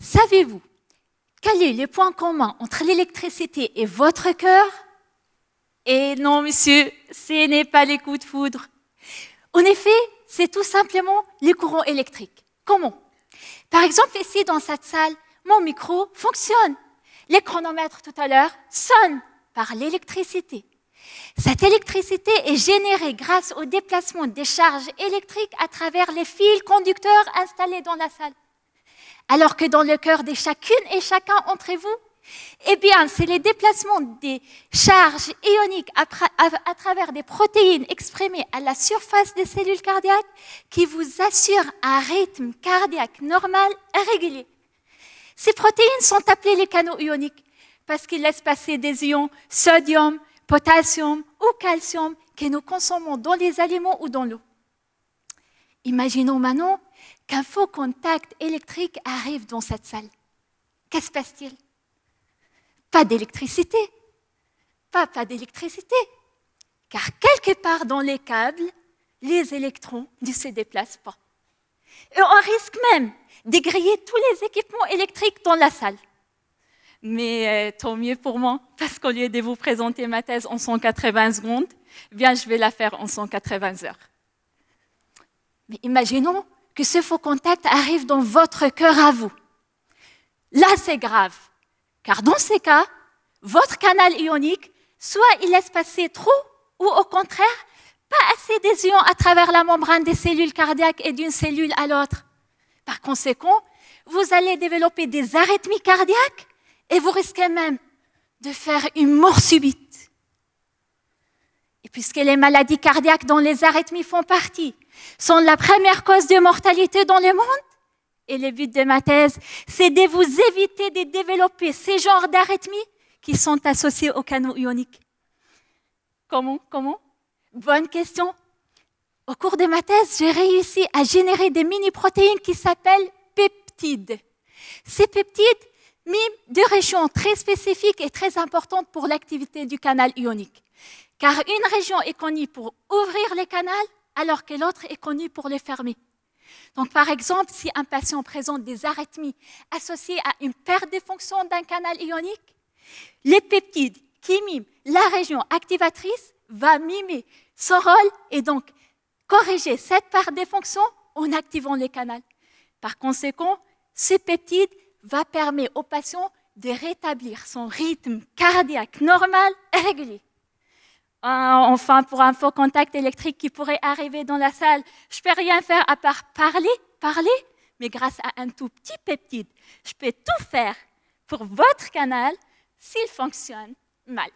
Savez-vous quel est le point commun entre l'électricité et votre cœur Et eh non, monsieur, ce n'est pas les coups de foudre. En effet, c'est tout simplement les courants électriques. Comment Par exemple, ici dans cette salle, mon micro fonctionne. Les chronomètres tout à l'heure sonnent par l'électricité. Cette électricité est générée grâce au déplacement des charges électriques à travers les fils conducteurs installés dans la salle alors que dans le cœur de chacune et chacun entre vous, eh bien, c'est les déplacements des charges ioniques à, à, travers des protéines exprimées à la surface des cellules cardiaques qui vous assurent un rythme cardiaque normal et régulier. Ces protéines sont appelées les canaux ioniques parce qu'ils laissent passer des ions sodium, potassium ou calcium que nous consommons dans les aliments ou dans l'eau. Imaginons maintenant qu'un faux contact électrique arrive dans cette salle. Qu'est-ce qui se passe-t-il Pas d'électricité. Pas, pas d'électricité. Car quelque part dans les câbles, les électrons ne se déplacent pas. Et on risque même de griller tous les équipements électriques dans la salle. Mais euh, tant mieux pour moi, parce qu'au lieu de vous présenter ma thèse en 180 secondes, eh bien je vais la faire en 180 heures. Mais imaginons que ce faux contact arrive dans votre cœur à vous. Là, c'est grave, car dans ces cas, votre canal ionique, soit il laisse passer trop, ou au contraire, pas assez des à travers la membrane des cellules cardiaques et d'une cellule à l'autre. Par conséquent, vous allez développer des arythmies cardiaques et vous risquez même de faire une mort subite puisque les maladies cardiaques dont les arythmies font partie sont la première cause de mortalité dans le monde. Et le but de ma thèse, c'est de vous éviter de développer ces genres d'arythmies qui sont associées au canal ionique. Comment Comment Bonne question. Au cours de ma thèse, j'ai réussi à générer des mini-protéines qui s'appellent peptides. Ces peptides miment deux régions très spécifiques et très importantes pour l'activité du canal ionique. Car une région est connue pour ouvrir les canaux, alors que l'autre est connue pour les fermer. Donc, par exemple, si un patient présente des arythmies associées à une perte de fonction d'un canal ionique, les peptides qui miment la région activatrice va mimer son rôle et donc corriger cette perte de fonction en activant les canaux. Par conséquent, ce peptide va permettre au patient de rétablir son rythme cardiaque normal et régulier. Ah, enfin pour un faux contact électrique qui pourrait arriver dans la salle. Je peux rien faire à part parler, parler, mais grâce à un tout petit peptide, je peux tout faire pour votre canal s'il fonctionne mal.